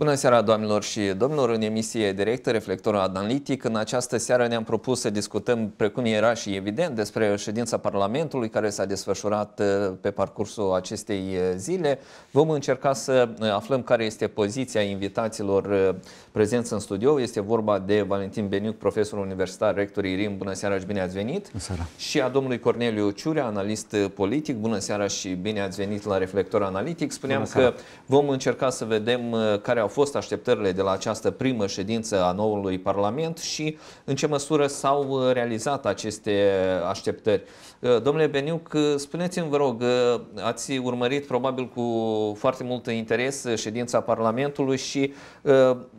Bună seara, doamnelor și domnilor! În emisie directă reflectorul Analitic, în această seară ne-am propus să discutăm, precum era și evident, despre ședința Parlamentului care s-a desfășurat uh, pe parcursul acestei uh, zile. Vom încerca să uh, aflăm care este poziția invitaților prezenți în studio. Este vorba de Valentin Beniuc, profesor universitar, rector IRIM. Bună seara și bine ați venit! Bună seara! Și a domnului Corneliu Ciurea, analist politic. Bună seara și bine ați venit la Reflector Analitic. Spuneam că vom încerca să vedem care au fost așteptările de la această primă ședință a noului Parlament și în ce măsură s-au uh, realizat aceste așteptări. Uh, domnule Beniuc, spuneți-mi, vă rog, uh, ați urmărit probabil cu foarte mult interes ședința Parlamentului și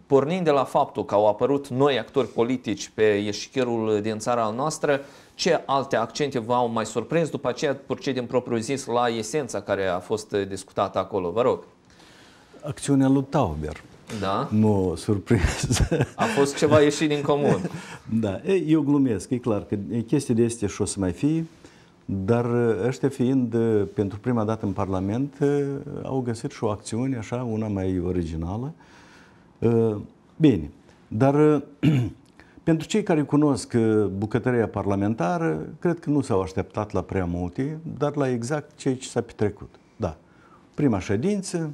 pornind de la faptul că au apărut noi actori politici pe ieșicherul din țara noastră, ce alte accente v-au mai surprins după aceea, procedem ce propriu zis, la esența care a fost discutată acolo? Vă rog acțiunea lui Tauber. Da. Nu surpriză. A fost ceva ieșit din comun. da. E, eu glumesc, e clar că chestia de este și o să mai fie, dar ăștia fiind pentru prima dată în Parlament, au găsit și o acțiune, așa, una mai originală. Bine, dar pentru cei care cunosc bucătăria parlamentară, cred că nu s-au așteptat la prea multe, dar la exact ceea ce s-a petrecut. Da. Prima ședință,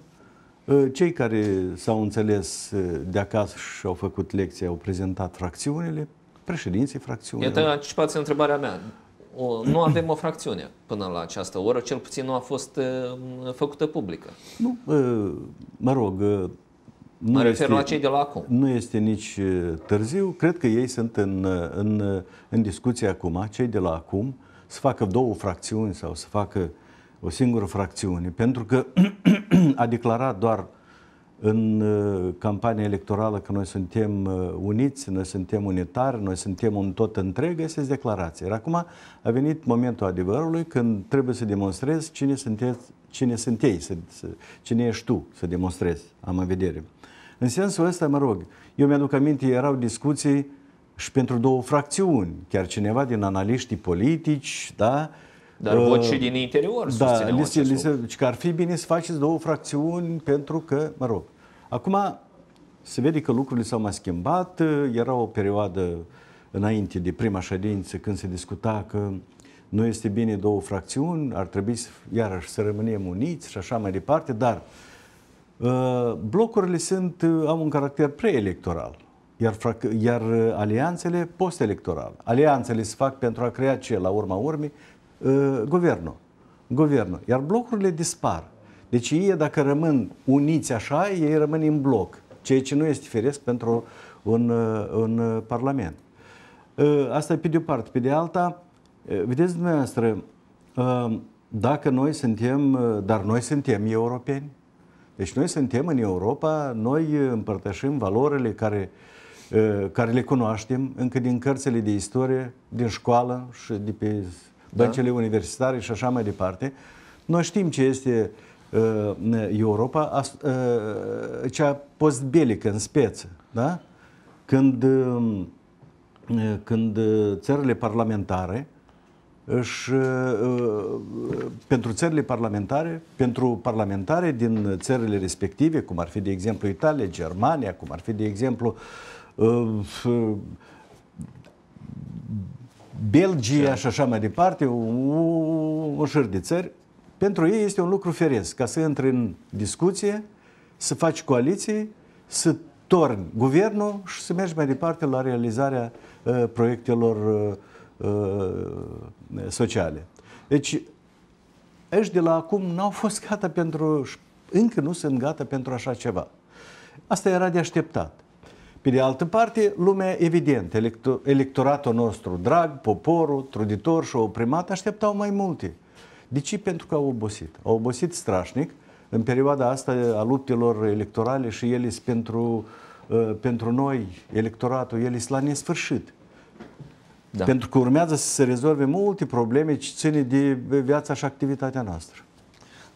Ă, cei care s-au înțeles ă, de acasă și au făcut lecția, au prezentat fracțiunile, președinții fracțiunilor. Iată, anticipați întrebarea mea. O, nu avem o fracțiune până la această oră, cel puțin nu a fost uh, făcută publică. Nu, uh, mă rog, uh, nu mă refer este, la cei de la acum. Nu este nici târziu. Cred că ei sunt în, în, în discuție acum, cei de la acum, să facă două fracțiuni sau să facă uh, o singură fracțiune, pentru că a declarat doar în uh, campania electorală că noi suntem uh, uniți, noi suntem unitari, noi suntem un tot întreg, este declarație. Iar acum a venit momentul adevărului când trebuie să demonstrezi cine, sunteți, cine sunt ei, să, să, cine ești tu, să demonstrezi, am în vedere. În sensul ăsta, mă rog, eu mi-aduc aminte, erau discuții și pentru două fracțiuni, chiar cineva din analiștii politici, da, uh, dar uh, voci și din interior Da, li se, li se, deci că ar fi bine să faceți două fracțiuni pentru că, mă rog, acum se vede că lucrurile s-au mai schimbat. Uh, era o perioadă înainte de prima ședință când se discuta că nu este bine două fracțiuni, ar trebui să, iarăși să rămânem uniți și așa mai departe, dar uh, blocurile sunt, uh, au un caracter preelectoral, iar, iar uh, alianțele post electoral Alianțele se fac pentru a crea ce, la urma urmei, Ă, guvernul. guvernul. Iar blocurile dispar. Deci ei, dacă rămân uniți așa, ei rămân în bloc, ceea ce nu este firesc pentru un, ă, un parlament. Ă, asta e pe de o parte. Pe de alta, vedeți dumneavoastră, dacă noi suntem, dar noi suntem europeni, deci noi suntem în Europa, noi împărtășim valorile care, care le cunoaștem încă din cărțile de istorie, din școală și de pe da. băncile da. universitare și așa mai departe. Noi știm ce este uh, Europa, uh, cea postbelică în speță, da? Când, uh, când țările parlamentare își, uh, uh, pentru țările parlamentare, pentru parlamentare din țările respective, cum ar fi de exemplu Italia, Germania, cum ar fi de exemplu uh, Belgia și așa mai departe, o, o șir de țări, pentru ei este un lucru feresc ca să intri în discuție, să faci coaliții, să torni guvernul și să mergi mai departe la realizarea uh, proiectelor uh, uh, sociale. Deci, ești de la acum n-au fost gata pentru, încă nu sunt gata pentru așa ceva. Asta era de așteptat. Pe de altă parte, lumea, evident, electoratul nostru drag, poporul, truditor și oprimat, așteptau mai multe. De ce? Pentru că au obosit. Au obosit strașnic în perioada asta a luptelor electorale și el pentru, uh, pentru noi, electoratul, el este la nesfârșit. Da. Pentru că urmează să se rezolve multe probleme ce ține de viața și activitatea noastră.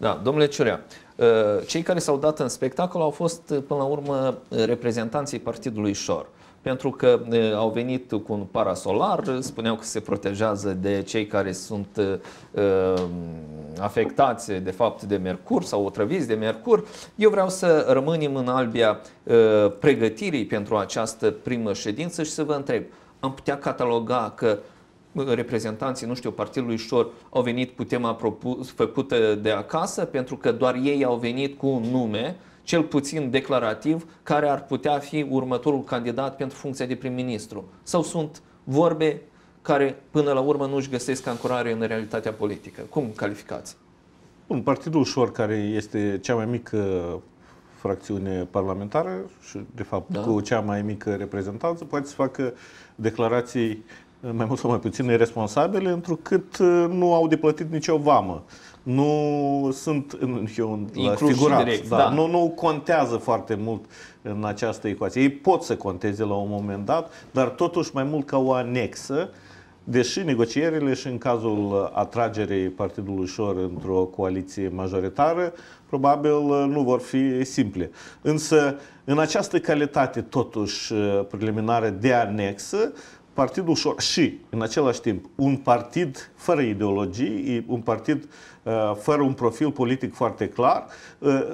Da, domnule Ciurea, ă, cei care s-au dat în spectacol au fost, ă, până la urmă, reprezentanții partidului Șor. Pentru că ă, au venit cu un parasolar, spuneau că se protejează de cei care sunt uh, afectați, de fapt, de mercur sau otrăviți de mercur. Eu vreau să rămânem în albia uh, pregătirii pentru această primă ședință și să vă întreb, am putea cataloga că uh, reprezentanții, nu știu, partidului Șor au venit cu tema propus, făcută de acasă, pentru că doar ei au venit cu un nume, cel puțin declarativ, care ar putea fi următorul candidat pentru funcția de prim-ministru. Sau sunt vorbe care până la urmă nu își găsesc ancorare în realitatea politică. Cum calificați? Un Partidul șor care este cea mai mică uh, fracțiune parlamentară și, de fapt, da. cu cea mai mică reprezentanță, poate să facă declarații mai mult sau mai puțin irresponsabile, întrucât uh, nu au de plătit nicio vamă. Nu sunt eu, la figurat, direct, da, da. Nu, nu contează foarte mult în această ecuație. Ei pot să conteze la un moment dat, dar totuși mai mult ca o anexă, deși negocierile și în cazul atragerii Partidului Șor într-o coaliție majoritară, probabil uh, nu vor fi simple. Însă, în această calitate, totuși, uh, preliminară de anexă, partid ușor și, în același timp, un partid fără ideologii, un partid uh, fără un profil politic foarte clar, uh,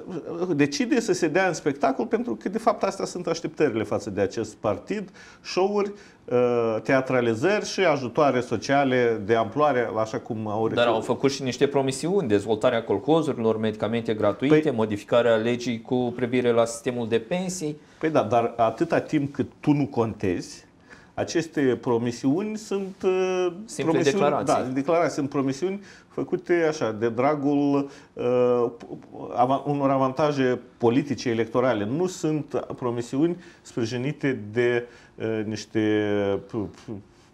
decide să se dea în spectacol pentru că, de fapt, astea sunt așteptările față de acest partid, show-uri, uh, teatralizări și ajutoare sociale de amploare, așa cum au recunoscut. Dar au făcut și niște promisiuni, dezvoltarea colcozurilor, medicamente gratuite, păi, modificarea legii cu privire la sistemul de pensii. Păi da, dar atâta timp cât tu nu contezi, aceste promisiuni sunt uh, Simple promisiuni, declarații. Da, declarații, sunt promisiuni făcute așa, de dragul uh, unor avantaje politice electorale. Nu sunt promisiuni sprijinite de uh, niște uh,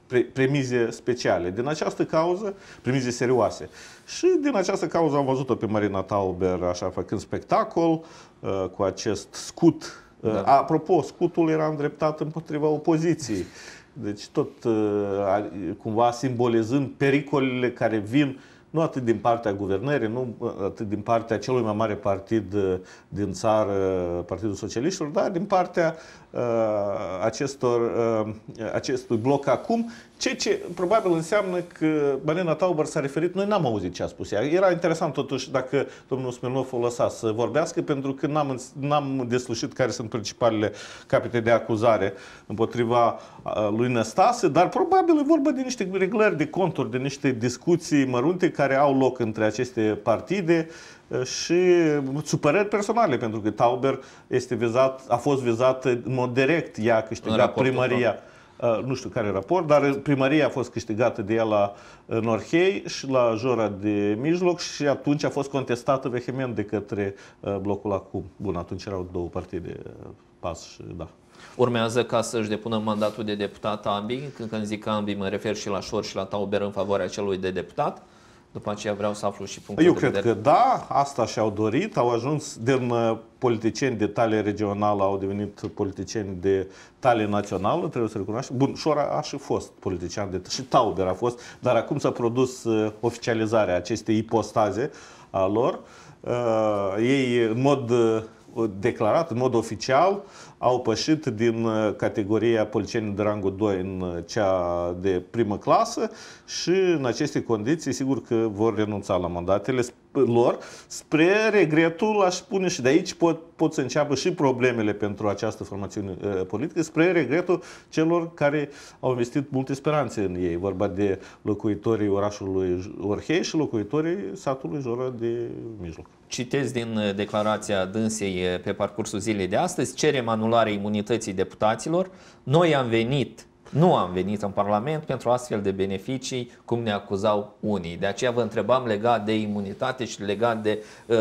pre- premize speciale. Din această cauză, premize serioase. Și din această cauză am văzut-o pe Marina Tauber așa făcând spectacol uh, cu acest scut da. da. Apropo, scutul era îndreptat împotriva opoziției. Deci tot uh, cumva simbolizând pericolele care vin nu atât din partea guvernării, nu atât din partea celui mai mare partid uh, din țară, Partidul Socialiștilor, dar din partea uh, acestor, uh, acestui bloc acum Ceea ce probabil înseamnă că Marina Tauber s-a referit, noi n-am auzit ce a spus ea. Era interesant totuși dacă domnul Smirnov o lăsa să vorbească, pentru că n-am, n-am deslușit care sunt principalele capete de acuzare împotriva lui Năstase, dar probabil e vorba de niște reglări de conturi, de niște discuții mărunte care au loc între aceste partide și supărări personale, pentru că Tauber este vizat, a fost vizat în mod direct, ea a câștigat primăria. Tot. Uh, nu știu care raport, dar primăria a fost câștigată de ea la Norhei și la Jora de Mijloc și atunci a fost contestată vehement de către uh, blocul acum. Bun, atunci erau două partide, uh, PAS și da. Urmează ca să-și depună mandatul de deputat ambii, când, când zic ambii mă refer și la Șor și la Tauber în favoarea celui de deputat. După aceea vreau să aflu și punctul Eu de vedere. cred că da, asta și-au dorit. Au ajuns din uh, politicieni de talie regională, au devenit politicieni de talie națională, trebuie să recunoaștem. Bun, Șora a și fost politician, de, și Tauber a fost, dar acum s-a produs uh, oficializarea acestei ipostaze a lor. Uh, ei, în mod uh, declarat în mod oficial, au pășit din uh, categoria polițienii de rangul 2 în uh, cea de primă clasă și în aceste condiții sigur că vor renunța la mandatele lor, spre regretul, aș spune și de aici pot, pot să înceapă și problemele pentru această formațiune uh, politică, spre regretul celor care au investit multe speranțe în ei. Vorba de locuitorii orașului Orhei și locuitorii satului Jora de Mijloc. Citez din uh, declarația dânsei uh, pe parcursul zilei de astăzi, cerem anularea imunității deputaților. Noi am venit nu am venit în Parlament pentru astfel de beneficii, cum ne acuzau unii. De aceea vă întrebam legat de imunitate și legat de uh,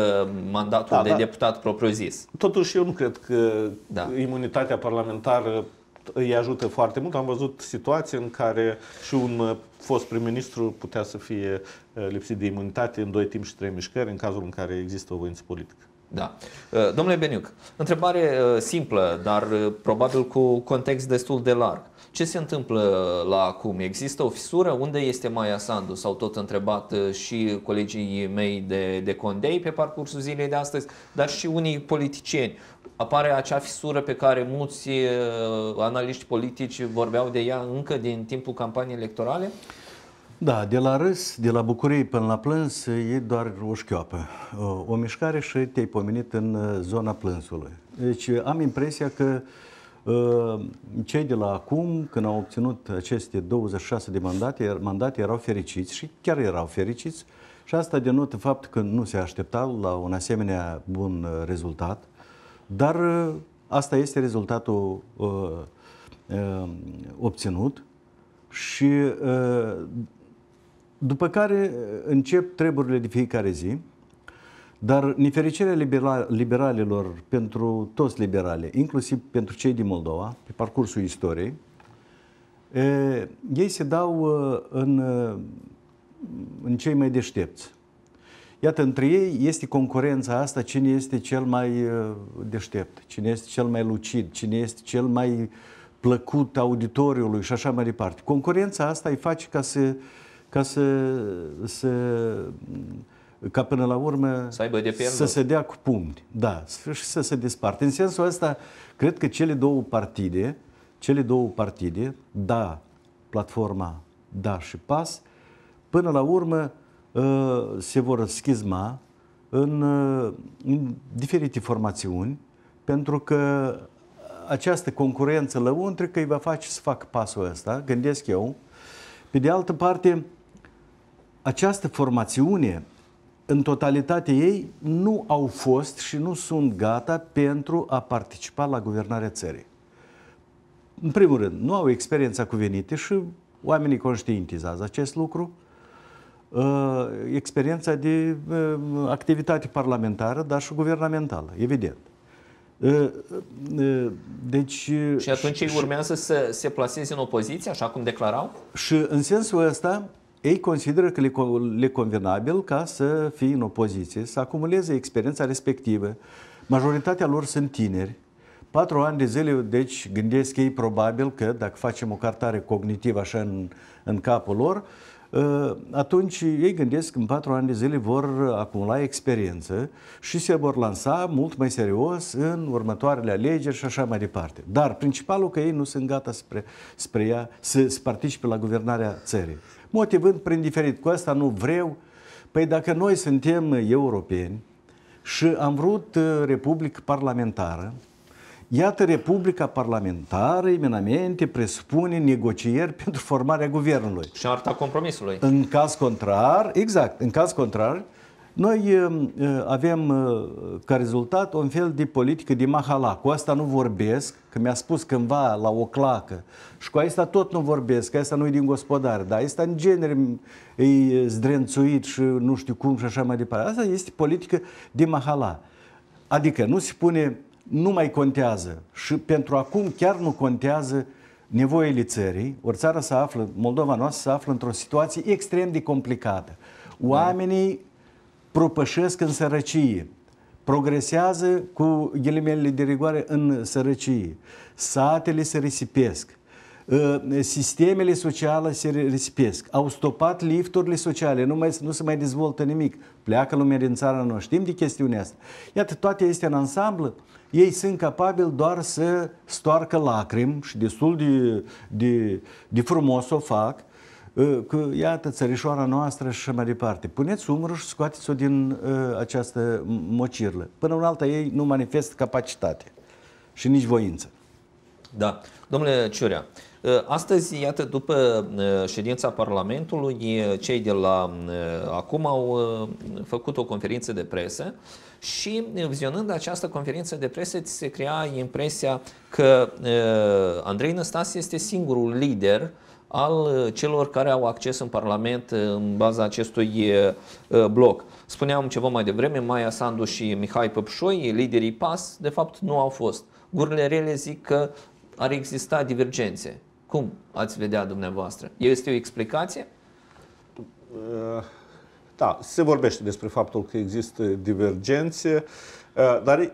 mandatul da, de da. deputat propriu-zis. Totuși, eu nu cred că da. imunitatea parlamentară îi ajută foarte mult. Am văzut situații în care și un uh, fost prim-ministru putea să fie uh, lipsit de imunitate în doi timp și trei mișcări, în cazul în care există o voință politică. Da. Uh, domnule Beniuc, întrebare simplă, dar probabil cu context destul de larg. Ce se întâmplă la acum? Există o fisură? Unde este Maia Sandu? S-au tot întrebat uh, și colegii mei de, de Condei pe parcursul zilei de astăzi, dar și unii politicieni. Apare acea fisură pe care mulți uh, analiști politici vorbeau de ea încă din timpul campaniei electorale? Da, de la râs, de la bucurie până la plâns, e doar o șchioapă. O, uh, o mișcare și te-ai pomenit în zona plânsului. Deci am impresia că uh, Ehm, cei de la acum, când au obținut aceste 26 de mandate, er, mandate erau fericiți și chiar erau fericiți și asta denotă fapt că nu se așteptau la un asemenea bun uh, rezultat, dar uh, asta este rezultatul uh, ehm, obținut și după care încep treburile de fiecare zi, dar nefericirea libera- liberalilor pentru toți liberale, inclusiv pentru cei din Moldova, pe parcursul istoriei, e, ei se dau uh, în, uh, în cei mai deștepți. Iată, între ei este concurența asta cine este cel mai uh, deștept, cine este cel mai lucid, cine este cel mai plăcut auditoriului și așa mai departe. Concurența asta îi face ca să, ca să, să ca până la urmă să, aibă de să se dea cu pumni. Da, și să se desparte. În sensul ăsta, cred că cele două partide, cele două partide, da, platforma, da și pas, până la urmă ă, se vor schizma în, ă, în diferite formațiuni, pentru că această concurență lăuntrică îi va face să fac pasul ăsta, gândesc eu. Pe de altă parte, această formațiune în totalitate ei nu au fost și nu sunt gata pentru a participa la guvernarea țării. În primul rând, nu au experiența cuvenită și oamenii conștientizează acest lucru. Uh, experiența de uh, activitate parlamentară, dar și guvernamentală, evident. Uh, deci, și atunci ei urmează să se plaseze în opoziție, așa cum declarau? Și în sensul ăsta, ei consideră că le, convenabil ca să fie în opoziție, să acumuleze experiența respectivă. Majoritatea lor sunt tineri. Patru ani de zile, deci gândesc ei probabil că dacă facem o cartare cognitivă așa în, în capul lor, ă, atunci ei gândesc că în patru ani de zile vor acumula experiență și se vor lansa mult mai serios în următoarele alegeri și așa mai departe. Dar principalul că ei nu sunt gata spre, spre ea să, să participe la guvernarea țării motivând prin diferit. Cu asta nu vreau. Păi dacă noi suntem europeni și am vrut uh, republică parlamentară, Iată, Republica Parlamentară, imenamente, presupune negocieri pentru formarea guvernului. Și arta compromisului. În caz contrar, exact, în caz contrar, uh, noi ehm, eh, avem eh, ca rezultat un fel de politică de mahala. Cu asta nu vorbesc, că mi-a spus cândva la o clacă. Și cu asta tot nu vorbesc, că asta nu e din gospodare, dar asta în genere e zdrențuit și nu știu cum și așa mai departe. Asta este politică de mahala. Adică nu se pune nu mai contează și pentru acum chiar nu contează nevoile țării, ori țara se află, Moldova noastră se află într-o situație extrem de complicată. Da. Oamenii propășesc în sărăcie, progresează cu ghilimele de rigoare în sărăcie, satele se risipesc, ă, sistemele sociale se risipesc, au stopat lifturile sociale, nu, mai, nu se mai dezvoltă nimic, pleacă lumea din țara noastră, știm de chestiunea asta. Iată, toate este în ansamblu, ei sunt capabili doar să stoarcă lacrimi și destul de, de, de frumos o fac, Ă, că iată țărișoara noastră și mai departe. Puneți umărul și scoateți-o din uh, această mocirlă. Până în alta ei nu manifestă capacitate și nici voință. Da. Domnule Ciurea, ă, astăzi, iată, după ședința Parlamentului, cei de la acum au făcut o conferință de presă și vizionând această conferință de presă, ți se crea impresia că Andrei Năstas este singurul lider uh, al uh, celor care au acces în Parlament uh, în baza acestui uh, bloc. Spuneam ceva mai devreme, Maia Sandu și Mihai Păpșoi, liderii PAS, de fapt nu au fost. Gurile rele zic că ar exista divergențe. Cum ați vedea dumneavoastră? Este o explicație? Da, se vorbește despre faptul că există divergențe, dar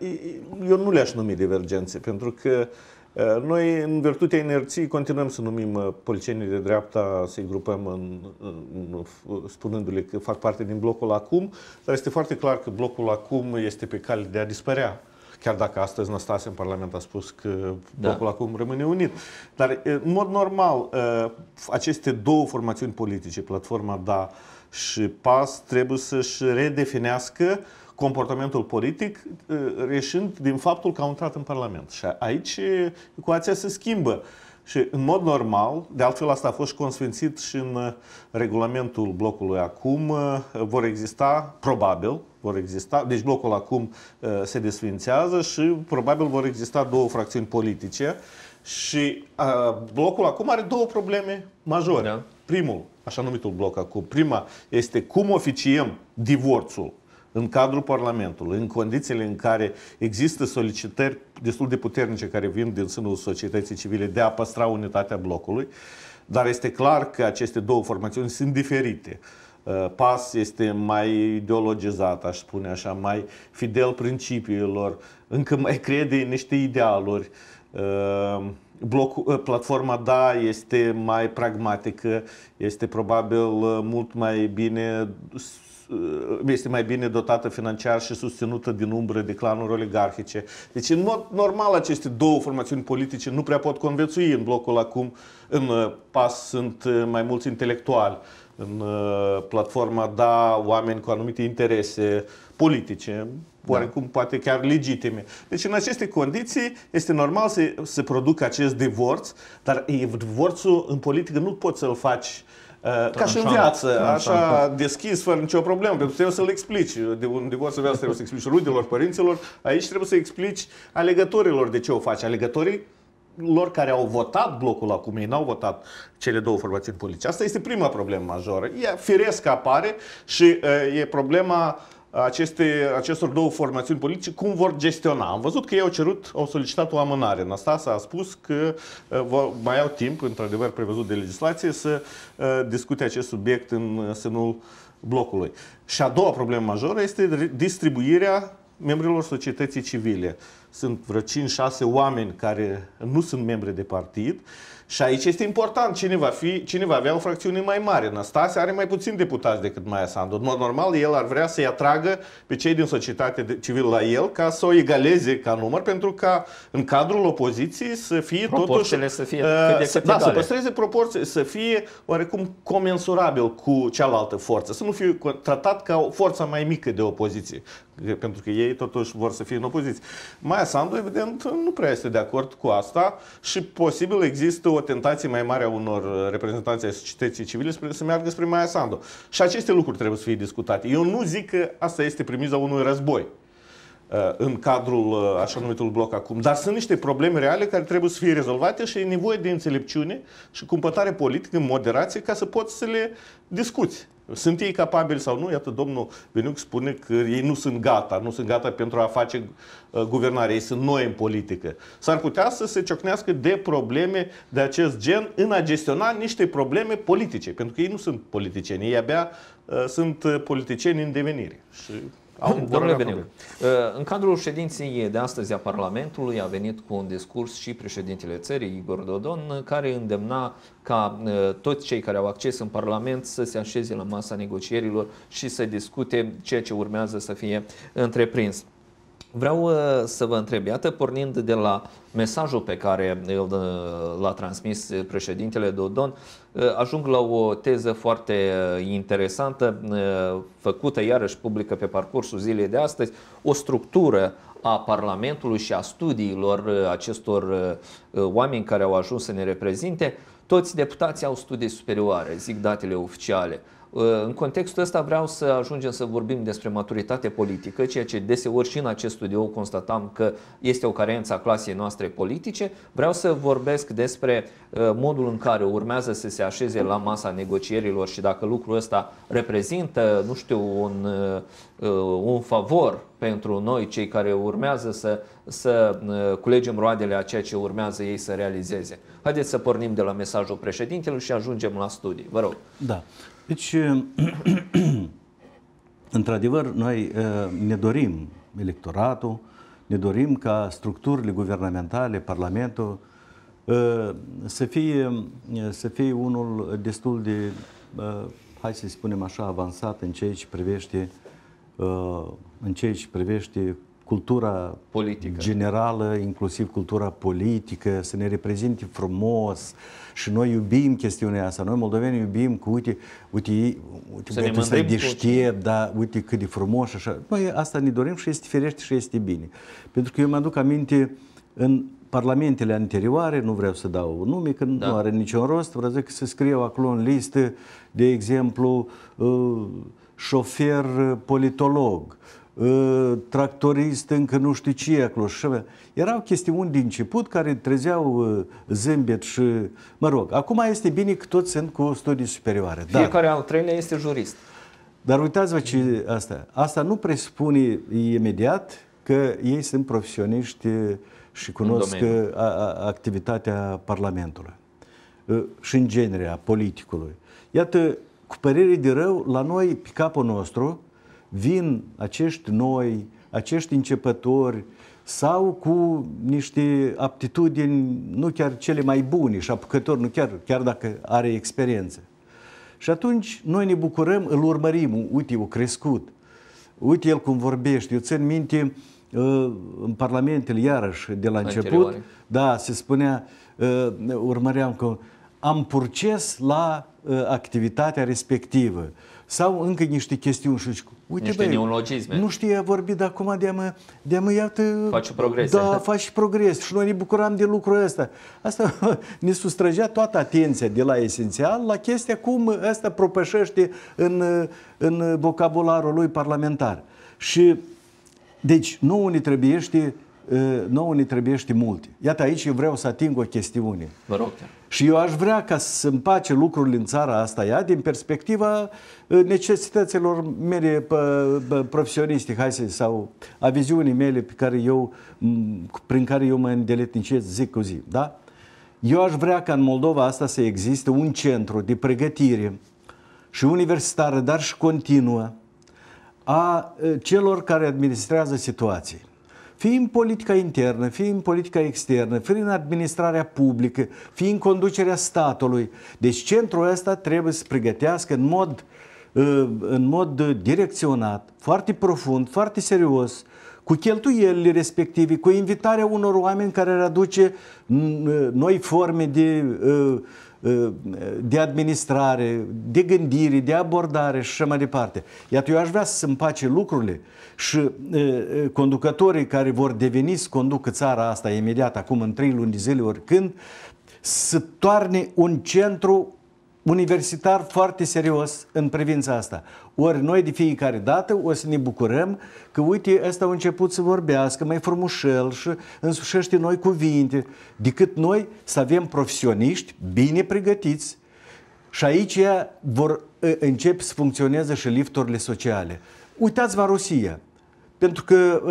eu nu le-aș numi divergențe, pentru că uh, Eh, noi, în virtutea inerției, continuăm să numim eh, polițienii de dreapta, să-i grupăm în, în, spunându-le că fac parte din blocul acum, dar este foarte clar că blocul acum este pe cale de a dispărea. Chiar dacă astăzi Năstase în Parlament a spus că da. blocul da. acum rămâne unit. Dar, eh, în mod normal, aceste două formațiuni politice, Platforma DA și PAS, trebuie să-și redefinească uh, comportamentul politic ă, reșind din faptul că au intrat în Parlament. Și aici ecuația se schimbă. Și în mod normal, de altfel asta a fost consfințit și în regulamentul blocului acum, ă, vor exista, probabil, vor exista, deci blocul acum ă, se desfințează și probabil vor exista două fracțiuni politice și blocul acum are două probleme majore. Da. Primul, așa numitul bloc acum, prima este cum oficiem divorțul în cadrul Parlamentului, în condițiile în care există solicitări destul de puternice care vin din sânul societății civile de a păstra unitatea blocului, dar este clar că aceste două formațiuni sunt diferite. Uh, PAS este mai ideologizat, aș spune așa, mai fidel principiilor, încă mai crede în niște idealuri. Uh, Bloc, uh, platforma DA este mai pragmatică, este probabil mult mai bine Uh, este mai bine dotată financiar și susținută din umbră de clanuri oligarhice. Deci, în mod normal, aceste două formațiuni politice nu prea pot conviețui în blocul acum. În uh, PAS sunt uh, mai mulți intelectuali. În platforma da oameni cu anumite interese politice, da. oarecum da. poate chiar legitime. Deci în aceste condiții este normal să se producă acest divorț, dar divorțul în politică nu poți să-l faci uh, ca și în viață, da, așa da. deschis, fără nicio problemă, pentru că trebuie să l explici. De un divorț în viață trebuie să explici rudelor, părinților, aici trebuie să explici alegătorilor de ce o faci. Alegătorii lor care au votat blocul acum, ei n-au votat cele două formațiuni politice. Asta este prima problemă majoră. E firesc apare și e problema uh, aceste, acestor două formațiuni politice, cum vor gestiona. Am văzut că ei au cerut, au solicitat o amânare. Nastasa a spus că uh, mai au timp, într-adevăr prevăzut de legislație, să uh, discute acest subiect în uh, sânul blocului. Și a doua problemă majoră este distribuirea membrilor societății civile. Sunt vreo 5-6 oameni care nu sunt membri de partid și aici este important cine va, fi, cine va avea o fracțiune mai mare. Năstase are mai puțin deputați decât Maia Sandu. În mod normal, el ar vrea să-i atragă pe cei din societatea civilă la el ca să o egaleze ca număr, pentru ca în cadrul opoziției să fie totuși... să fie uh, cât de cât da, să păstreze proporții, să fie oarecum comensurabil cu cealaltă forță, să nu fie tratat ca o forță mai mică de opoziție, pentru că ei totuși vor să fie în opoziție. Maia Sandu, evident, nu prea este de acord cu asta și posibil există o tentație mai mare a unor reprezentanți ai societății civile să meargă spre Maia Sandu. Și aceste lucruri trebuie să fie discutate. Eu nu zic că asta este primiza unui război. Uh, în cadrul uh, așa numitului bloc acum. Dar sunt niște probleme reale care trebuie să fie rezolvate și e nevoie de înțelepciune și cumpătare politică în moderație ca să poți să le discuți. Sunt ei capabili sau nu? Iată, domnul Veniuc spune că ei nu sunt gata, nu sunt gata pentru a face uh, guvernare, ei sunt noi în politică. S-ar putea să se ciocnească de probleme de acest gen în a gestiona niște probleme politice, pentru că ei nu sunt politicieni, ei abia uh, sunt politicieni în devenire. Și au, Domnule Beneu, uh, în cadrul ședinței de astăzi a Parlamentului a venit cu un discurs și președintele țării, Igor Dodon, care îndemna ca uh, toți cei care au acces în Parlament să se așeze la masa negocierilor și să discute ceea ce urmează să fie întreprins. Vreau uh, să vă întreb, iată, pornind de la mesajul pe care uh, l-a transmis președintele Dodon, uh, ajung la o teză foarte interesantă, făcută iarăși publică pe parcursul zilei de astăzi, o structură a Parlamentului și a studiilor acestor oameni care au ajuns să ne reprezinte. Toți deputații au studii superioare, zic datele oficiale. Ă, în contextul ăsta vreau să ajungem să vorbim despre maturitate politică, ceea ce deseori și în acest studio constatam că este o carență a clasei noastre politice. Vreau să vorbesc despre ă, modul în care urmează să se așeze la masa negocierilor și dacă lucrul ăsta reprezintă, nu știu, un, ă, un favor pentru noi, cei care urmează să, să culegem roadele a ceea ce urmează ei să realizeze. Haideți să pornim de la mesajul președintelui și ajungem la studii. Vă rog. Da. Deci, într-adevăr, noi eh, ne dorim electoratul, ne dorim ca structurile guvernamentale, Parlamentul, eh, să fie, eh, să fie unul destul de, hai să spunem așa, avansat în ceea ce privește în ceea ce privește cultura politică. generală, inclusiv cultura politică, să ne reprezinte frumos și noi iubim chestiunea asta. Noi moldoveni iubim că uite, uite, uite să băiatul să de deștept, da, uite cât de frumos așa. Noi asta ne dorim și este ferește și este bine. Pentru că eu mă aduc aminte în parlamentele anterioare, nu vreau să dau nume, că da. nu are niciun rost, vreau să, să scriu acolo în listă, de exemplu, uh, șofer politolog, Ă, tractorist, încă nu știu ce acolo. Erau chestiuni din început care trezeau ă, zâmbet și, mă rog, acum este bine că toți sunt cu studii superioare. Da. Fiecare da. al treilea este jurist. Dar uitați-vă ce asta. Asta nu presupune imediat că ei sunt profesioniști și cunosc activitatea Parlamentului ă, și în genere a politicului. Iată, cu părere de rău, la noi, pe capul nostru, vin acești noi, acești începători sau cu niște aptitudini nu chiar cele mai bune și apucători, nu chiar, chiar dacă are experiență. Și atunci noi ne bucurăm, îl urmărim, uite, o crescut, uite el cum vorbește, eu țin minte uh, în parlamentele, iarăși, de la început, Anterioare. da, se spunea, uh, urmăream că am purces la uh, activitatea respectivă sau încă niște chestiuni și Uite, niște băi, neologisme. Nu știa vorbi, dar acum de mă, de mă iată... Faci progrese. Da, faci progres și noi ne bucuram de lucrul ăsta. Asta ne sustrăgea toată atenția de la esențial la chestia cum ăsta propășește în, în vocabularul lui parlamentar. Și, deci, nouă ne trebuiește, ă, nouă ne trebuiește multe. Iată, aici eu vreau să ating o chestiune. Vă rog, și eu aș vrea ca să împace lucrurile în țara asta, ea, din perspectiva uh, necesităților mele profesioniste, hai să, sau a viziunii mele pe care eu, prin care eu mă îndeletnicez zi cu zi. Da? Eu aș vrea ca în Moldova asta să existe un centru de pregătire și universitară, dar și continuă, a uh, celor care administrează situații fie în politica internă, fie în politica externă, fie în administrarea publică, fie în conducerea statului. Deci centrul ăsta trebuie să pregătească în mod, ă, în mod direcționat, foarte profund, foarte serios, cu cheltuielile respective, cu invitarea unor oameni care ar aduce noi forme de uh, Ă, de administrare, de gândire, de abordare și așa mai departe. Iată, eu aș vrea să se împace lucrurile și ă, ă, conducătorii care vor deveni să conducă țara asta imediat, acum în trei luni de zile oricând, să toarne un centru universitar foarte serios în privința asta. Ori noi de fiecare dată o să ne bucurăm că uite, ăsta a început să vorbească mai frumușel și însușește noi cuvinte, decât noi să avem profesioniști bine pregătiți și aici vor începe să funcționeze și lifturile sociale. Uitați-vă Rusia, pentru că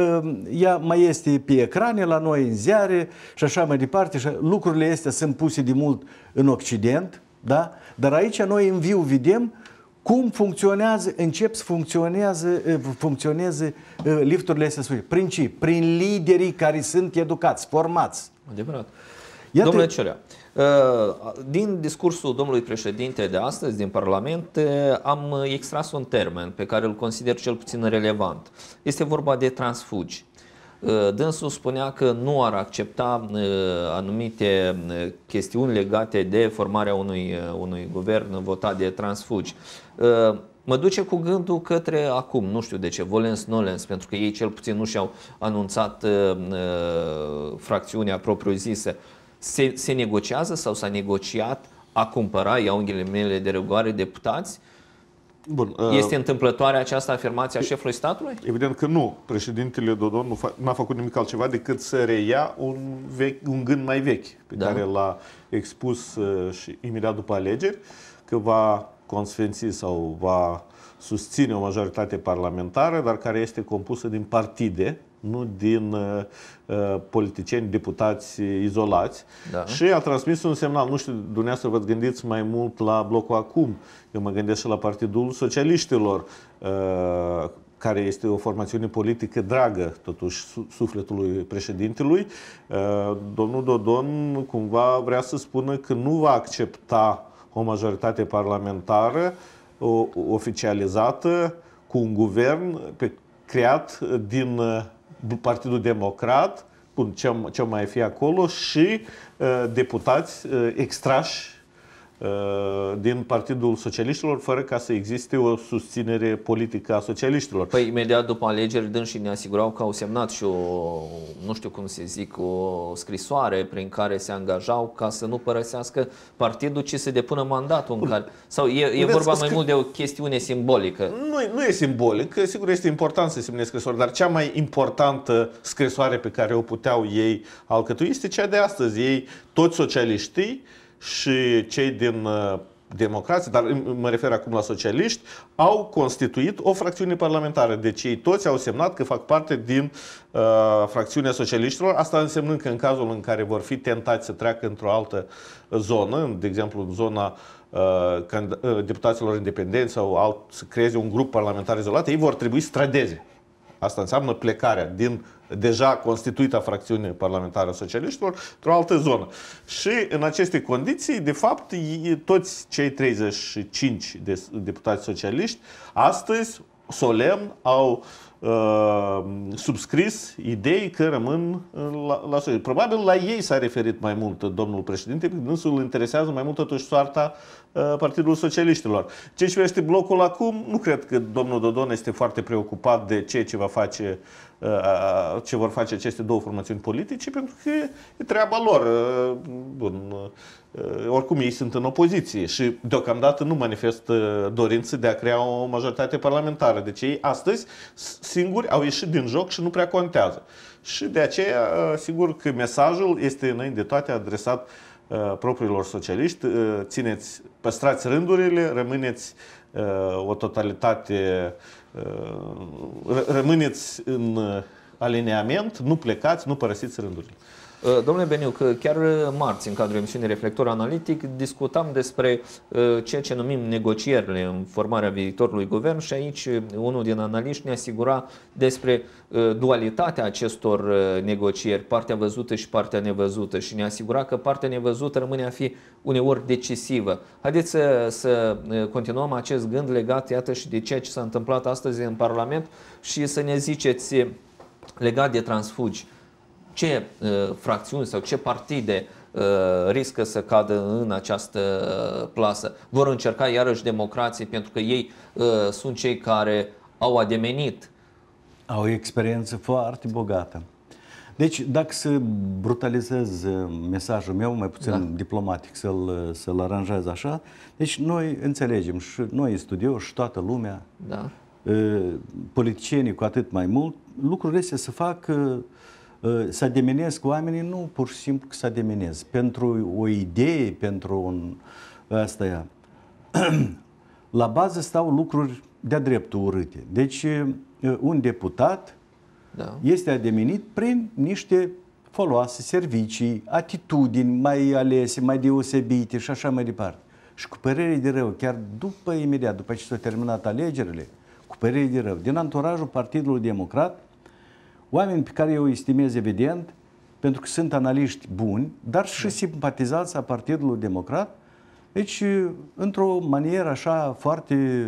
ea mai este pe ecrane la noi în ziare și așa mai departe și lucrurile astea sunt puse de mult în Occident – da? Dar aici noi în viu vedem cum funcționează, încep să funcționeze, funcționează lifturile să sfârșite. Prin ce? Prin liderii care sunt educați, formați. Adevărat. Iată... Domnule Cerea, din discursul domnului președinte de astăzi din Parlament am extras un termen pe care îl consider cel puțin relevant. Este vorba de transfugi. Uh, dânsul spunea că nu ar accepta uh, anumite uh, chestiuni legate de formarea unui, unui guvern votat de transfugi. Mă duce cu gândul către acum, nu știu de ce, volens nolens, pentru că ei cel puțin nu și-au anunțat fracțiunea propriu-zisă. Se, se negociază sau s-a negociat a cumpăra, iau în de rigoare, deputați Bun, uh, este întâmplătoare această afirmație a șefului statului? Evident că nu. Președintele Dodon nu fa- n-a făcut nimic altceva decât să reia un, vechi, un gând mai vechi pe da. care l-a expus uh, și imediat după alegeri, că va consfinți sau va susține o majoritate parlamentară, dar care este compusă din partide nu din uh, politicieni, deputați izolați. Da. Și a transmis un semnal. Nu știu, dumneavoastră vă gândiți mai mult la blocul acum. Eu mă gândesc și la Partidul Socialiștilor, uh, care este o formațiune politică dragă, totuși, sufletului președintelui. Uh, domnul Dodon cumva vrea să spună că nu va accepta o majoritate parlamentară o, oficializată cu un guvern pe, creat din uh, Partidul Democrat, bun, ce, mai fi acolo, și uh, deputați uh, extrași Uh, din Partidul Socialiștilor, fără ca să existe o susținere politică a socialiștilor. Păi imediat după alegeri dânsii ne asigurau că au semnat și o, nu știu cum se zic, o scrisoare prin care se angajau ca să nu părăsească partidul, ci să depună mandatul în care... Sau e, e vorba mai mult de o chestiune simbolică? Nu, nu e simbolică, sigur este important să semne scrisoare, dar cea mai importantă scrisoare pe care o puteau ei alcătui este cea de astăzi. Ei, toți socialiștii, și cei din uh, democrații, dar mă refer acum la socialiști, au constituit o fracțiune parlamentară. Deci ei toți au semnat că fac parte din uh, fracțiunea socialiștilor, asta însemnând că în cazul în care vor fi tentați să treacă într-o altă zonă, de exemplu în zona uh, uh deputaților independenți sau alt, să creeze un grup parlamentar izolat, ei vor trebui să tradeze. Asta înseamnă plecarea din deja constituită fracțiune parlamentară socialiștilor într-o altă zonă. Și în aceste condiții, de fapt, toți cei 35 de deputați socialiști astăzi solemn au uh, Uh, subscris idei că rămân uh, la, la Soiuz. Probabil la ei s-a referit mai mult domnul președinte, pentru că îl interesează mai mult totuși soarta uh, Partidul Socialiștilor. Ce privește blocul acum, nu cred că domnul Dodon este foarte preocupat de ceea ce va face ce vor face aceste două formațiuni politice, pentru că e treaba lor. Bun, oricum ei sunt în opoziție și deocamdată nu manifestă dorință de a crea o majoritate parlamentară. Deci ei astăzi singuri au ieșit din joc și nu prea contează. Și de aceea, sigur că mesajul este înainte de toate adresat propriilor socialiști, țineți, păstrați rândurile, rămâneți o totalitate uh, rămâneți în aliniament, nu plecați, nu părăsiți rândurile. Uh, domnule Beniu, că chiar uh, marți, în cadrul emisiunii Reflector Analitic, discutam despre uh, ceea ce numim negocierile în formarea viitorului guvern și aici unul din analiști ne asigura despre dualitatea acestor negocieri, partea văzută și partea nevăzută și ne asigura că partea nevăzută rămâne a fi uneori decisivă. Haideți să, să continuăm acest gând legat, iată, și de ceea ce s-a întâmplat astăzi în Parlament și să ne ziceți legat de transfugi ce uh, fracțiuni sau ce partide uh, riscă să cadă în această uh, plasă. Vor încerca iarăși democrații pentru că ei sunt cei care au ademenit. Au o experiență foarte bogată. Deci, dacă să brutalizez mesajul meu, mai puțin da. diplomatic, să-l, să-l aranjez așa, deci noi înțelegem și noi în studio și toată lumea, da. politicienii cu atât mai mult, lucrurile astea se fac Ă, să ademenez cu oamenii, nu pur și simplu că să ademenez. Pentru o idee, pentru un... Asta e. La bază stau lucruri de-a dreptul urâte. Deci ă, un deputat da. este ademenit prin niște foloase, servicii, atitudini mai alese, mai deosebite și așa mai departe. Și cu părere de rău, chiar după imediat, după ce s-au terminat alegerile, cu părere de rău, din anturajul Partidului Democrat, oameni pe care eu îi estimez evident, pentru că sunt analiști buni, dar și da. simpatizați a Partidului Democrat, deci, într-o manieră așa foarte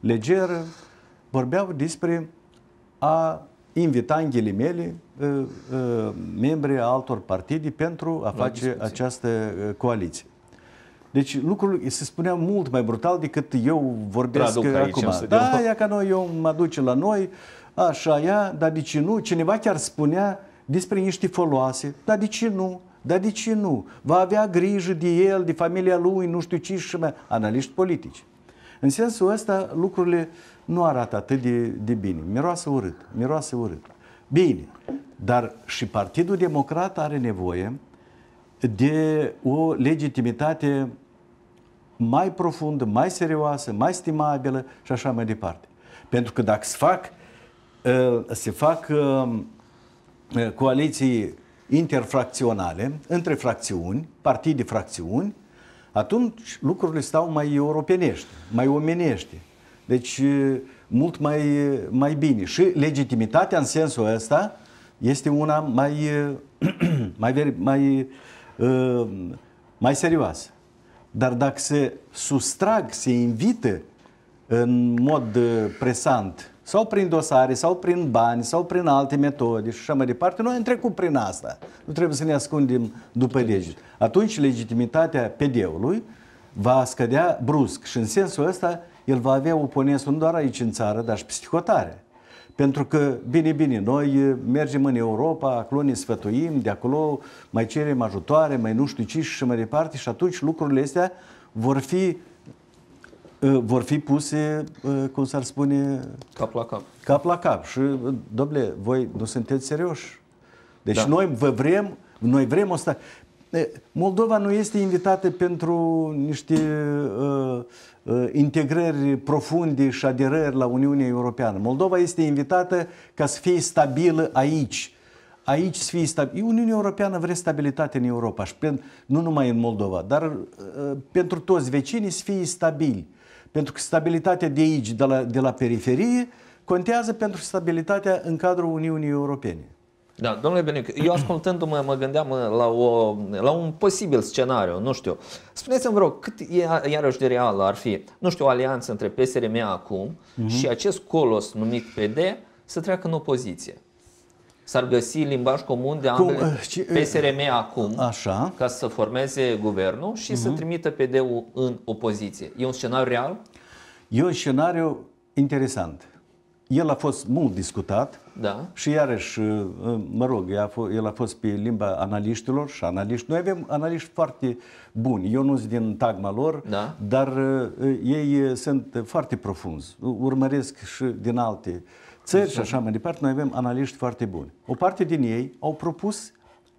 legeră, vorbeau despre a invita în ghilimele ă, ă, membrii altor partide pentru a face această ă, coaliție. Deci lucrul se spunea mult mai brutal decât eu vorbesc Traduc acum. Aici, da, ea ca noi, eu mă duce la noi, așa ea, dar de ce nu? Cineva chiar spunea despre niște foloase, dar de ce nu? Dar de ce nu? Va avea grijă de el, de familia lui, nu știu ce și mai... Analiști politici. În sensul ăsta, lucrurile nu arată atât de, de bine. Miroase urât, miroase urât. Bine, dar și Partidul Democrat are nevoie de o legitimitate mai profundă, mai serioasă, mai stimabilă și așa mai departe. Pentru că dacă se fac Ă, se fac ă, ă, coaliții interfracționale între fracțiuni, partii de fracțiuni, atunci lucrurile stau mai europenești, mai omenești. Deci mult mai, mai bine. Și legitimitatea în sensul ăsta este una mai, mai, mai, mai serioasă. Dar dacă se sustrag, se invită în mod presant sau prin dosare, sau prin bani, sau prin alte metode și așa mai departe, noi am trecut prin asta. Nu trebuie să ne ascundem după deget. Atunci legitimitatea PD-ului va scădea brusc și în sensul ăsta el va avea oponenți nu doar aici în țară, dar și psihotare. Pentru că, bine, bine, noi mergem în Europa, acolo ne sfătuim, de acolo mai cerem ajutoare, mai nu știu ce și mai departe și atunci lucrurile astea vor fi Ă, vor fi puse, ă, cum s-ar spune... Cap la cap. Cap la cap. Și, ă, domnule, voi nu sunteți serioși. Deci da. noi vă vrem, noi vrem o Moldova nu este invitată pentru niște uh, uh, integrări profunde și aderări la Uniunea Europeană. Moldova este invitată ca să fie stabilă aici. Aici să fie stabilă. Uniunea Europeană vrea stabilitate în Europa și pen, nu numai în Moldova, dar uh, pentru toți vecinii să fie stabili. Pentru că stabilitatea de aici, de la, de la periferie, contează pentru stabilitatea în cadrul Uniunii Europene. Da, domnule Benic, eu ascultându-mă mă gândeam la, o, la un posibil scenariu, nu știu. Spuneți-mi vreo, cât e iarăși de real ar fi, nu știu, o alianță între PSRM acum uh-huh. și acest colos numit PD să treacă în opoziție s-ar găsi limbaj comun de ambele Cum, PSRM acum așa. ca să formeze guvernul și uh-huh. să mhm. trimită PD-ul în opoziție. E un scenariu real? E un scenariu interesant. El a fost mult discutat da. și iarăși, mă rog, el a fost pe limba analiștilor și analiști. Noi avem analiști foarte buni, eu nu sunt din tagma lor, da. dar ei sunt foarte profunzi, urmăresc și din alte uh, țări și așa mai departe, noi avem analiști foarte buni. O parte din ei au propus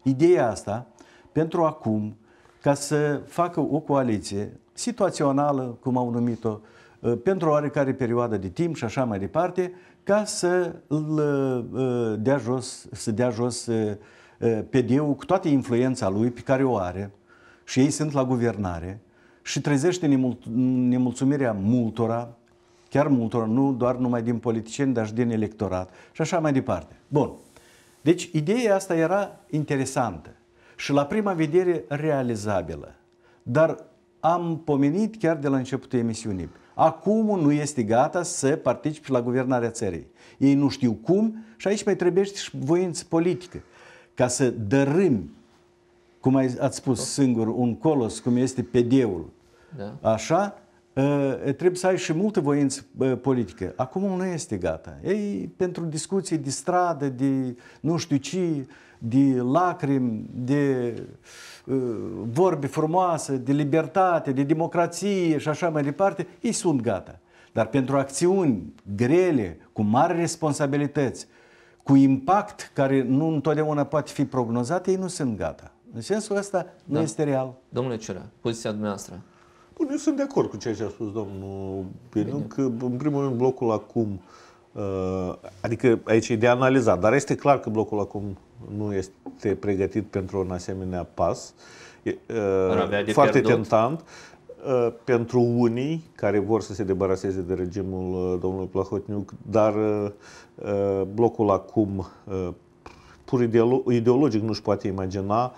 ideea asta pentru acum, ca să facă o coaliție situațională, cum au numit-o, ă, pentru oarecare perioadă de timp și așa mai departe, ca să îl ă, ă, dea jos, să dea jos PD-ul cu toată influența lui pe care o are și ei sunt la guvernare și trezește nemul- nemulțumirea multora chiar multor, nu doar numai din politicieni, dar și din electorat și așa mai departe. Bun. Deci ideea asta era interesantă și la prima vedere realizabilă. Dar am pomenit chiar de la începutul emisiunii. Acum nu este gata să participe la guvernarea țării. Ei nu știu cum și aici mai trebuie și voință politică ca să dărâm, cum ați spus singur, un colos, cum este pedeul, da. așa, Eh, trebuie să ai și multă voință eh, politică. Acum nu este gata. Ei, pentru discuții de stradă, de nu știu ce, de lacrimi, de uh, vorbe frumoase, de libertate, de democrație și așa mai departe, ei sunt gata. Dar pentru acțiuni grele, cu mari responsabilități, cu impact care nu întotdeauna poate fi prognozat, ei nu sunt gata. În sensul ăsta da. nu este real. Domnule Ciura, poziția dumneavoastră. Bun, eu sunt de acord cu ceea ce a spus domnul Binu, că în primul rând blocul acum, uh, adică aici e de analizat, dar este clar că blocul acum nu este pregătit pentru un asemenea pas. Uh, foarte pierdut. tentant uh, pentru unii care vor să se debaraseze de regimul domnului Plahotniuc, dar blocul acum pur ideologic nu-și poate imagina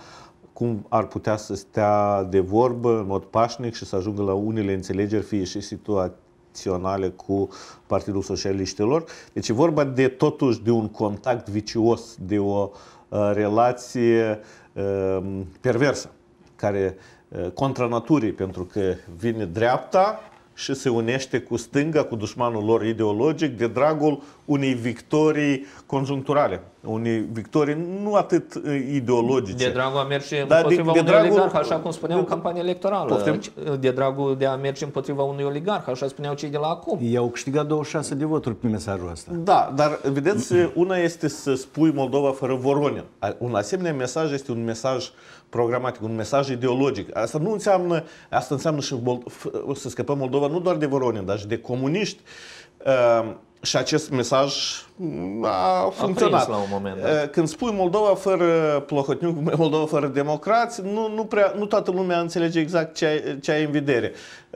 cum ar putea să stea de vorbă în mod pașnic și să ajungă la unele înțelegeri, fie și situaționale cu Partidul Socialiștilor. Deci e vorba de totuși de un contact vicios, de o uh, relație um, perversă, care uh, contra naturii, pentru că vine dreapta și se unește cu stânga, cu dușmanul lor ideologic, de dragul unei victorii conjuncturale, unei victorii nu atât uh, ideologice. De dragul a merge dar împotriva de, de unui dragul, oligarh, așa cum spuneau în campania electorală. Poftim? Deci, uh, de dragul de a merge împotriva unui oligarh, așa spuneau cei de la acum. Ei au câștigat 26 de voturi prin mesajul ăsta. Da, dar vedeți, uh, una este să spui Moldova fără Voronin. Un asemenea mesaj este un mesaj programatic, un mesaj ideologic. Asta nu înseamnă, asta înseamnă și să scăpăm Moldova nu doar de Voronin, dar și de comuniști și acest mesaj mm, a funcționat. A la un moment da. Când spui Moldova fără Plahotniuc, Moldova fără democrați, nu, nu, prea, nu toată lumea înțelege exact ce ai, ce ai în vedere.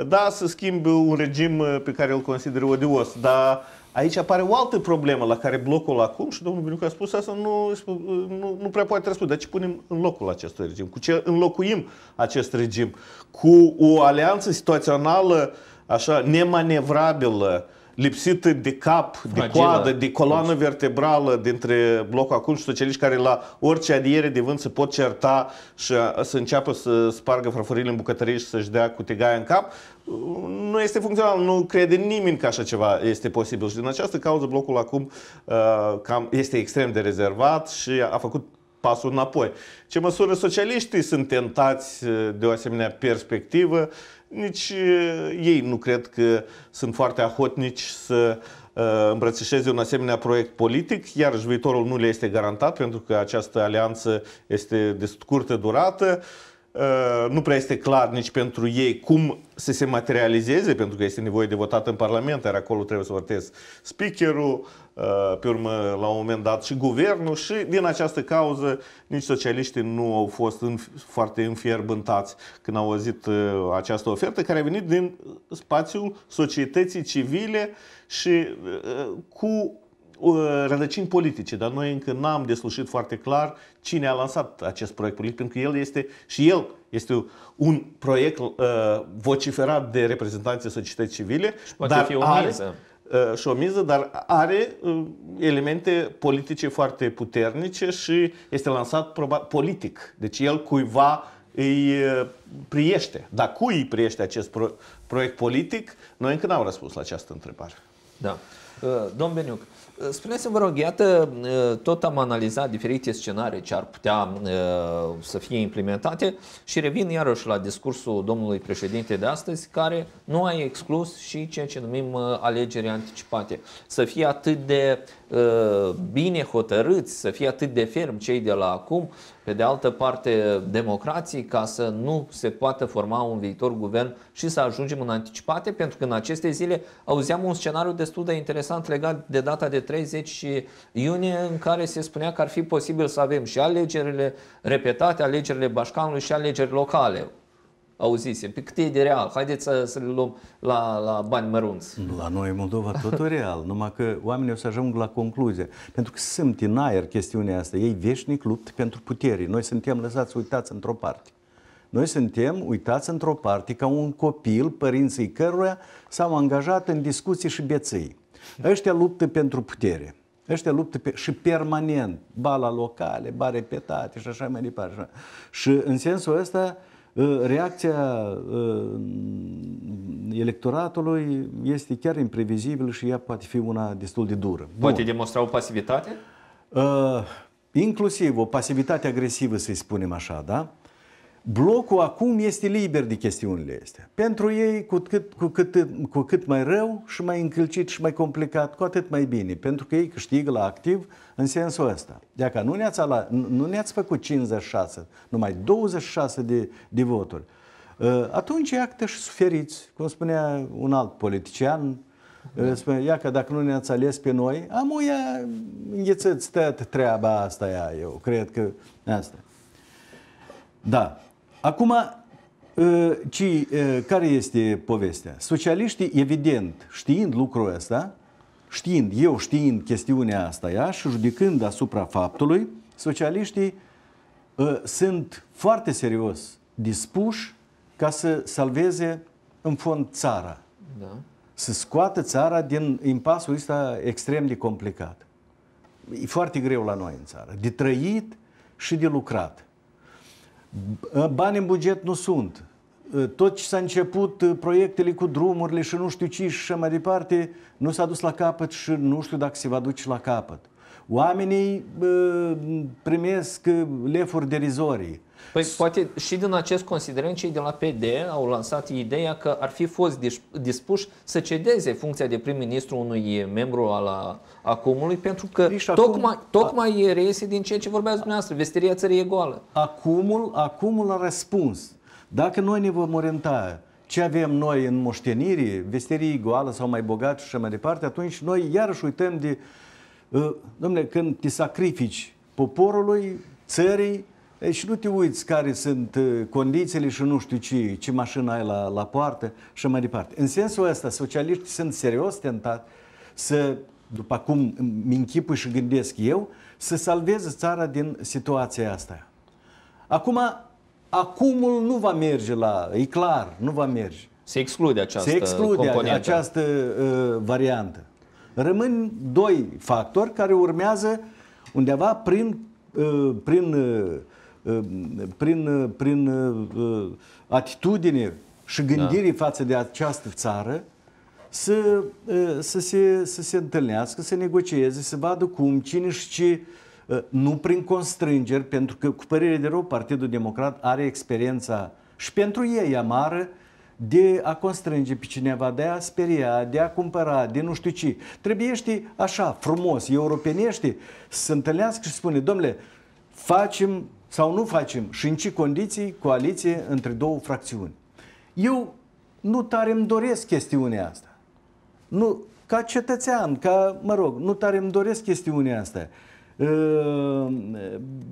Da, să schimbi un regim pe care îl consideră odios, dar Aici apare o altă problemă la care blocul acum, și domnul Biniuc a spus asta, nu, nu, nu prea poate răspunde. Dar deci ce punem în locul acestui regim? Cu ce înlocuim acest regim? Cu o alianță situațională așa nemanevrabilă, uh, lipsită de cap, Fragilă. de coadă, de coloană vertebrală dintre blocul acum și socialiști care la orice adiere de vânt se pot certa și uh, să înceapă să spargă farfurile în bucătărie și să-și dea cu tegaia în cap, nu este funcțional, nu crede nimeni că așa ceva este posibil și din această cauză blocul acum uh, cam, este extrem de rezervat și a făcut pasul înapoi. Ce măsură socialiștii sunt tentați uh, de o asemenea perspectivă? nici eh, ei nu cred că sunt foarte ahotnici să eh, îmbrățișeze un asemenea proiect politic, iar viitorul nu le este garantat pentru că această alianță este de scurtă durată. Eh, nu prea este clar nici pentru ei cum să se materializeze, pentru că este nevoie de votat în Parlament, iar acolo trebuie să votez speakerul, Uh, pe urmă, la un moment dat, și guvernul și din această cauză nici socialiștii nu au fost în, foarte înfierbântați când au auzit uh, această ofertă care a venit din spațiul societății civile și uh, cu rădăcini politice, dar noi încă n-am deslușit foarte clar cine a lansat acest proiect politic, pentru că el este și el este un proiect uh, vociferat de reprezentanții societății civile, și poate dar fi o miză. Are, și o miză, dar are elemente politice foarte puternice și este lansat probabil politic. Deci el cuiva îi priește. Dar cui îi priește acest pro- proiect politic? Noi încă n-am răspuns la această întrebare. Da. Domn Beniuc, Spuneți-mi, vă rog, iată, tot am analizat diferite scenarii ce ar putea să fie implementate și revin iarăși la discursul domnului președinte de astăzi, care nu a exclus și ceea ce numim alegeri anticipate. Să fie atât de bine hotărâți, să fie atât de ferm cei de la acum, pe de altă parte, democrații ca să nu se poată forma un viitor guvern și să ajungem în anticipate, pentru că în aceste zile auzeam un scenariu destul de interesant legat de data de 30 iunie, în care se spunea că ar fi posibil să avem și alegerile repetate, alegerile Bașcanului și alegeri locale auzise, pe cât e de real, haideți să, să le luăm la, la bani mărunți. La noi în Moldova totul real, numai că oamenii o să ajung la concluzie. Pentru că sunt în aer chestiunea asta, ei veșnic luptă pentru putere. Noi suntem lăsați uitați într-o parte. Noi suntem uitați într-o parte ca un copil, părinții căruia s-au angajat în discuții și beții. Ăștia luptă pentru putere. Ăștia luptă pe, și permanent, ba la locale, ba repetate și așa mai departe. Și în sensul ăsta, uh, Ă, reacția ă, electoratului este chiar imprevizibilă și ea poate fi una destul de dură. Bun. Poate demonstra o pasivitate? Uh, inclusiv o pasivitate agresivă, să-i spunem așa, da? Blocul acum este liber de chestiunile astea. Pentru ei, cu cât, cu, cât, cu cât mai rău și mai încălcit și mai complicat, cu atât mai bine. Pentru că ei câștigă la activ în sensul ăsta. Dacă nu ne-ați, ala, nu ne-ați făcut 56, numai 26 de, de voturi, ă, atunci iată și suferiți, cum spunea un alt politician, da. ă, Spune, ia că dacă nu ne-ați ales pe noi, am o ia înghețăți treaba asta, ea, eu cred că asta. Da. Acum, ă, ci, ă, care este povestea? Socialiștii, evident, știind lucrul ăsta, știind, eu știind chestiunea asta ea și judecând asupra faptului, socialiștii ă, sunt foarte serios dispuși ca să salveze în fond țara. Da. Să scoată țara din impasul ăsta extrem de complicat. E foarte greu la noi în țară. De trăit și de lucrat. Ă, bani în buget nu sunt. Ă, tot ce s-a început, ă, proiectele cu drumurile și nu știu ce și așa mai departe, nu s-a dus la capăt și nu știu dacă se va duce la capăt. Oamenii primesc lefuri derizorii Păi poate și din acest considerent cei de la PD au lansat ideea că ar fi fost dispuși să cedeze funcția de prim-ministru unui membru al acumului pentru că tocmai, deci acum, tocmai a, reiese din ceea ce vorbeați dumneavoastră, vestirea țării e goală. Acumul, acumul a răspuns. Dacă noi ne vom orienta ce avem noi în moștenire, vesterii goală sau mai bogat și așa mai departe, atunci noi iarăși uităm de, uh, domnule, când te sacrifici poporului, țării, și nu te uiți care sunt uh, condițiile și nu știu ce, ce mașină ai la, la poartă și mai departe. În sensul ăsta, socialiștii sunt serios tentați să, după cum mi închipui și gândesc eu, să salveze țara din situația asta. Acum, acumul nu va merge la... E clar, nu va merge. Se exclude această Se exclude componentă. această uh, variantă. Rămân doi factori care urmează undeva prin, uh, prin uh, prin, prin atitudine și gândire da. față de această țară să, să, se, să se întâlnească, să negocieze, să vadă cum, cine și ce, nu prin constrângeri, pentru că, cu părere de rău, Partidul Democrat are experiența și pentru ei amară de a constrânge pe cineva, de a speria, de a cumpăra, de nu știu ce. Trebuie ști așa, frumos, europenești, să se întâlnească și spune, domnule, facem sau nu facem și în ce condiții coaliție între două fracțiuni. Eu nu tare îmi doresc chestiunea asta. Nu, ca cetățean, ca, mă rog, nu tare îmi doresc chestiunea asta. Ă,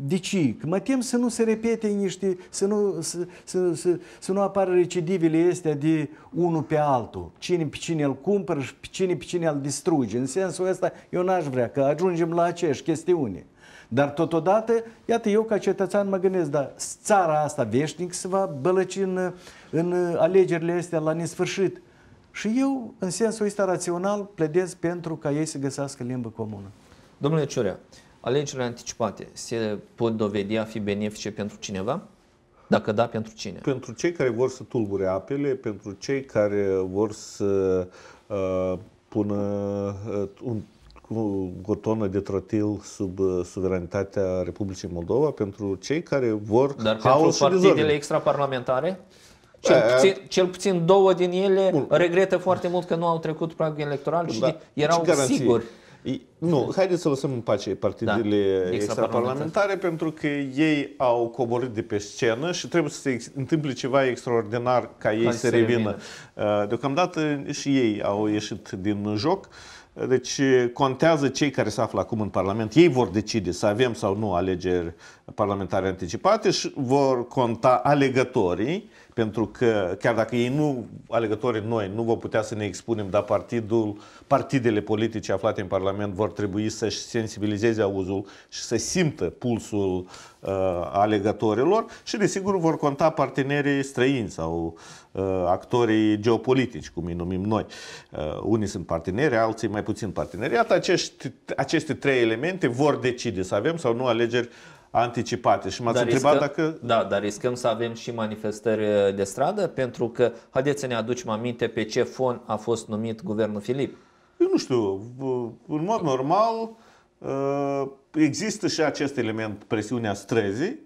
de ce? Că mă tem să nu se repete niște, să nu, să, să, să, să nu apară recidivele astea de unul pe altul. Cine pe cine îl cumpără și pe cine pe cine îl distruge. În sensul ăsta eu n-aș vrea că ajungem la aceeași chestiune. Dar totodată, iată, eu ca cetățean mă gândesc, dar țara asta veșnic se va bălăci în, în alegerile astea la nesfârșit. Și eu, în sensul ăsta rațional, pledez pentru ca ei să găsească limbă comună. Domnule Ciurea, alegerile anticipate se pot dovedi a fi benefice pentru cineva? Dacă da, pentru cine? Pentru cei care vor să tulbure apele, pentru cei care vor să uh, pună uh, un cu o tonă de trotil sub uh, suveranitatea Republicii Moldova pentru cei care vor Dar haos pentru partidele extraparlamentare? Cel, puțin, cel puțin două din ele Bun. regretă foarte mult că nu au trecut pragul electoral și da. erau siguri. Nu, haideți să lăsăm în pace partidele da, extraparlamentare pentru că ei au coborât de pe scenă și trebuie să se întâmple ceva extraordinar ca ei Hai să, să revină. revină. Uh, deocamdată și ei au ieșit din joc. Uh, deci contează cei care se află acum în Parlament, ei vor decide să avem sau nu alegeri parlamentare anticipate și vor conta alegătorii, pentru că chiar dacă ei nu, alegătorii noi, nu vom putea să ne expunem, dar partidul, partidele politice aflate în Parlament vor trebui să-și sensibilizeze auzul și să simtă pulsul uh, alegătorilor și desigur vor conta partenerii străini sau uh, actorii geopolitici, cum îi numim noi. Uh, unii sunt parteneri, alții mai puțin parteneri. Iată, acești, aceste trei elemente vor decide să avem sau nu alegeri uh, anticipate. Și m-ați dar întrebat riscăm, dacă... Da, dar riscăm să avem și manifestări uh, de stradă, pentru că, haideți să ne aducem aminte pe ce fon a fost numit guvernul Filip. Eu nu știu, în mod normal uh, există și acest element, presiunea străzii,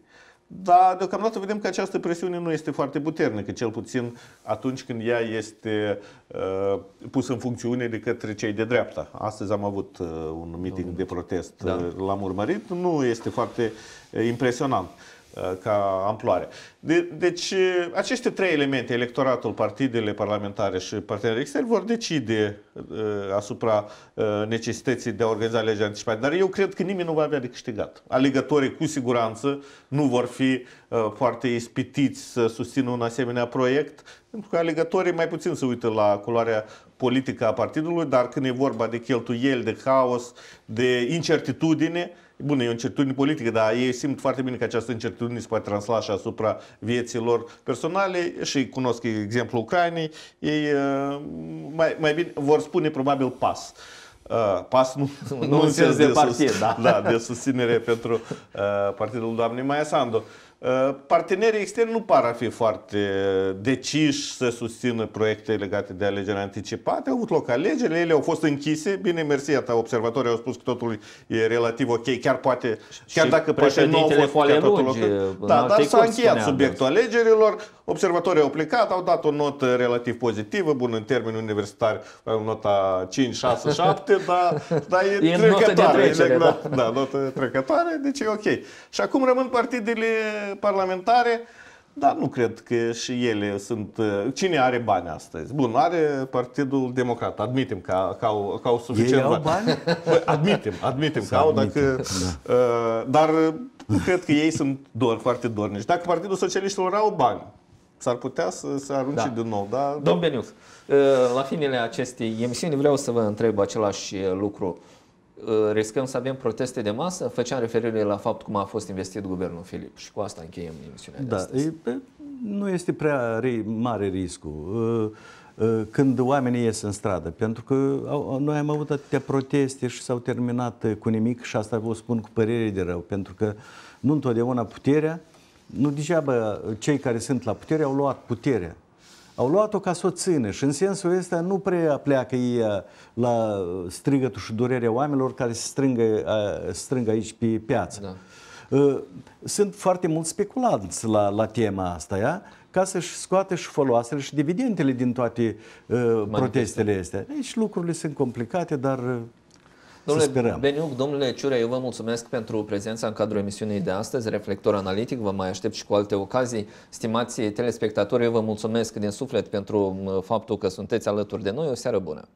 dar deocamdată vedem că această presiune nu este foarte puternică, cel puțin atunci când ea este uh, pusă în funcțiune de către cei de dreapta. Astăzi am avut uh, un meeting de protest, da. Uh, l-am urmărit, nu este foarte uh, impresionant. Uh, ca amploare. De, deci, uh, aceste trei elemente, electoratul, partidele parlamentare și partenerii externi, vor decide uh, asupra uh, necesității de a organiza legea anticipată. Dar eu cred că nimeni nu va avea de câștigat. Alegătorii, cu siguranță, nu vor fi uh, foarte ispitiți să susțină un asemenea proiect, pentru că alegătorii mai puțin se uită la culoarea politică a partidului, dar când e vorba de cheltuieli, de haos, de incertitudine, Bun, e o incertitudine politică, dar ei simt foarte bine că această incertitudine se poate transla și asupra vieților personale și cunosc exemplul Ucrainei. Ei uh, mai, mai bine vor spune probabil pas. Uh, PAS nu, nu, nu în sens de, de partid, sus, da. da. de susținere pentru uh, partidul doamnei Maia Sandu. Uh, partenerii externi nu par a fi foarte deciși să susțină proiecte legate de alegeri anticipate. Au avut loc alegerile, ele au fost închise. Bine, mersi, iată, observatorii au spus că totul e relativ ok, chiar poate, chiar și dacă poate nu au fost chiar totul ok. Da, dar s-a încheiat subiectul alegerilor. Observatorii au plecat, au dat o notă relativ pozitivă, bun, în termeni universitari, nota 5, 6, 7, dar, dar e, e trecătoare. De trecere, da. da, notă trecătoare, deci e ok. Și acum rămân partidele parlamentare. Dar nu cred că și ele sunt... Cine are bani astăzi? Bun, are Partidul Democrat. Admitem că, că, au, că au suficient Ei au bani. Bă, Admitem, admitem că au, dacă... Uh, da. Uh, dar cred că ei sunt dor, foarte dornici. Dacă Partidul Socialiștilor au bani, s-ar putea să se arunce da. din nou. Dar... Domn Beniuc, ă, la finele acestei emisiuni vreau să vă întreb același ă, lucru. Ă, riscăm să avem proteste de masă? Făceam referire la fapt cum a fost investit guvernul Filip și cu asta încheiem emisiunea da, de astăzi. E, nu este prea mare riscul când oamenii ies în stradă, pentru că noi am avut atâtea proteste și s-au terminat cu nimic și asta vă spun cu părere de rău, pentru că nu întotdeauna puterea nu degeaba cei care sunt la putere au luat puterea. Au luat-o ca să o țină și în sensul ăsta nu prea pleacă ei uh, la strigătul și durerea oamenilor care se strângă, uh, strâng aici pe piață. Da. Uh, sunt foarte mulți speculanți la, la tema asta, ia? ca să-și scoate și foloasele și dividendele din toate uh, protestele astea. Deci lucrurile sunt complicate, dar Domnule sperăm. Beniuc, domnule Ciurea, eu vă mulțumesc pentru prezența în cadrul emisiunii de astăzi, Reflector Analitic. Vă mai aștept și cu alte ocazii. Stimați telespectatori, eu vă mulțumesc din suflet pentru faptul că sunteți alături de noi. O seară bună!